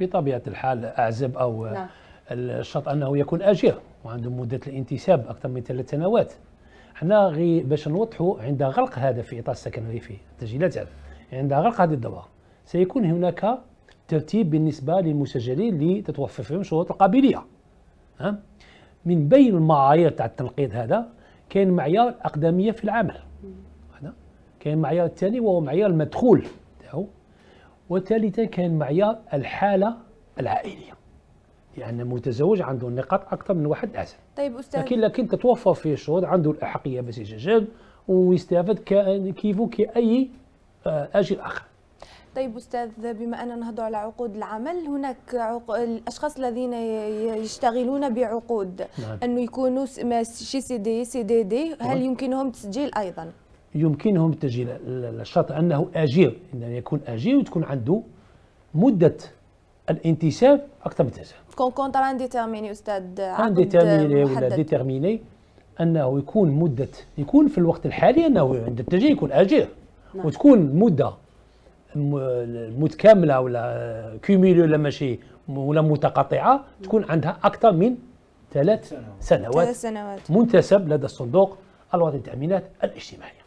بطبيعه الحال اعزب او نعم. الشرط انه يكون اجير وعنده مده الانتساب اكثر من ثلاث سنوات حنا غي باش نوضحوا عند غلق هذا في اطار السكن الريفي التسجيلات عند غلق هذه الدوره سيكون هناك ترتيب بالنسبه للمسجلين اللي تتوفر فيهم شروط القابليه من بين المعايير تاع التنقيط هذا كاين معيار الاقدميه في العمل هذا كاين المعيار الثاني وهو معيار المدخول تاعو وثالثا كان معيار الحالة العائلية لأن يعني المتزوج عنده نقاط أكثر من واحد عسل طيب أستاذ لكن لكن تتوفر فيه الشروط عنده الأحقية باش يتزوج ويستافد كيفو كأي آه، أجل آخر طيب استاذ بما اننا نهضوا على عقود العمل هناك عق... الاشخاص الذين يشتغلون بعقود نعم. انه يكونوا شي سي دي سي دي دي هل يمكنهم تسجيل ايضا يمكنهم التسجيل الشرط انه اجير ان يكون اجير وتكون عنده مده الانتساب اكثر من تسعه كون كونتر انديتيرميني استاذ انديتيرميني ولا ديتيرميني انه يكون مده يكون في الوقت الحالي انه عند التسجيل يكون اجير نعم. وتكون مده متكامله ولا كوميلي ولا ماشي ولا متقطعه تكون عندها اكثر من ثلاث سنوات ثلاث سنوات منتسب لدى الصندوق الوطني للتامينات الاجتماعيه